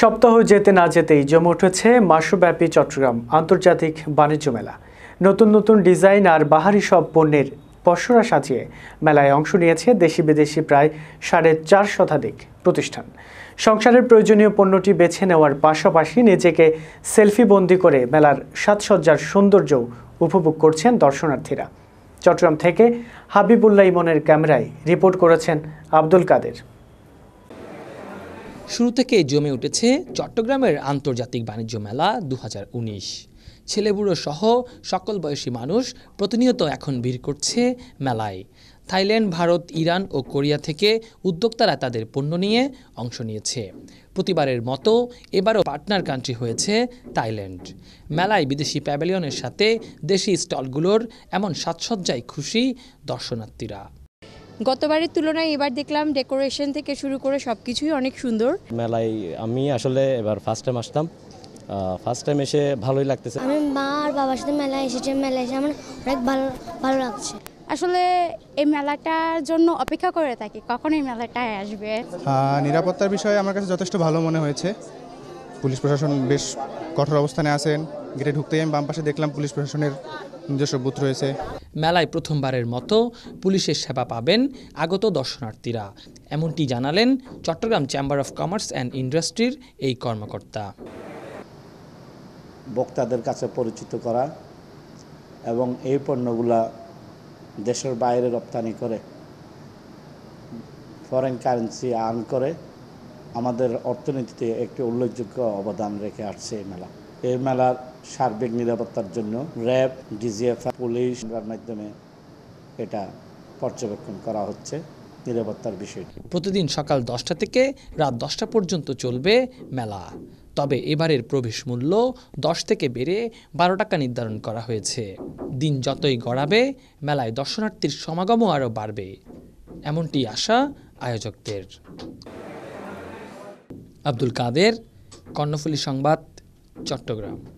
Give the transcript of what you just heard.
সপ্তাহ যেতে না যেতেই জমে উঠেছে মাসব্যাপী চট্টগ্রাম আন্তর্জাতিক বাণিজ্য মেলা নতুন নতুন ডিজাইন আর বাহারি সব পণ্যের পসরা সাজিয়ে মেলায় অংশ নিয়েছে দেশি বিদেশি প্রায় সাড়ে চার শতাধিক প্রতিষ্ঠান সংসারের প্রয়োজনীয় পণ্যটি বেছে নেওয়ার পাশাপাশি নিজেকে সেলফি বন্দি করে মেলার সাজসজ্জার সৌন্দর্য উপভোগ করছেন দর্শনার্থীরা চট্টগ্রাম থেকে হাবিবুল্লাহ ইমনের ক্যামেরায় রিপোর্ট করেছেন আব্দুল কাদের শুরু থেকে জমে উঠেছে চট্টগ্রামের আন্তর্জাতিক বাণিজ্য মেলা দু ছেলেবুড়ো সহ সকল বয়সী মানুষ প্রতিনিয়ত এখন ভিড় করছে মেলায় থাইল্যান্ড ভারত ইরান ও কোরিয়া থেকে উদ্যোক্তারা তাদের পণ্য নিয়ে অংশ নিয়েছে প্রতিবারের মতো এবারও পার্টনার কান্ট্রি হয়েছে থাইল্যান্ড মেলায় বিদেশি প্যাভিলিয়নের সাথে দেশি স্টলগুলোর এমন সাজসজ্জায় খুশি দর্শনার্থীরা গতবারের তুলনায় এবার দেখলাম ডেকোরেশন থেকে শুরু করে সব কিছুই অনেক সুন্দর মেলায় আমি আসলে এবার ফার্স্ট টাইম আসতাম ফার্স্ট টাইম এসে ভালোই লাগতেছে আমি মা আর বাবার সাথে মেলায় এসেছি মেলায় এসে আমার অনেক ভালো ভালো লাগছে আসলে এই মেলাটার জন্য অপেক্ষা করে থাকি কখন এই মেলাটায় আসবে নিরাপত্তার বিষয়ে আমার কাছে যথেষ্ট ভালো মনে হয়েছে পুলিশ প্রশাসন বেশ কঠোর অবস্থানে আছেন গেটে ঢুকতেই আমি বাম পাশে দেখলাম পুলিশ প্রশাসনের নিজস্ব বুথ রয়েছে মেলায় প্রথমবারের মতো পুলিশের সেবা পাবেন আগত দর্শনার্থীরা এমনটি জানালেন Chittagong chamber of commerce and ইন্ডাস্ট্রির এই কর্মকর্তা বক্তাদের কাছে পরিচিত করা এবং এই পণ্যগুলা দেশের বাইরে রপ্তানি করে ফরেন কারেন্সি আর্ন করে আমাদের অর্থনীতিতে একটি উল্লেখযোগ্য অবদান রেখে আসছে এই মেলা এই মেলার সার্বিক নিরাপত্তার জন্য র্যাব ডিজিএফ পুলিশ মাধ্যমে এটা পর্যবেক্ষণ করা হচ্ছে নিরাপত্তার বিষয়টি প্রতিদিন সকাল দশটা থেকে রাত দশটা পর্যন্ত চলবে মেলা তবে এবারের প্রবেশ মূল্য দশ থেকে বেড়ে বারো টাকা নির্ধারণ করা হয়েছে দিন যতই গড়াবে মেলায় দর্শনার্থীর সমাগমও আরও বাড়বে এমনটি আশা আয়োজকদের আব্দুল কাদের কর্ণফুলী সংবাদ চট্টগ্রাম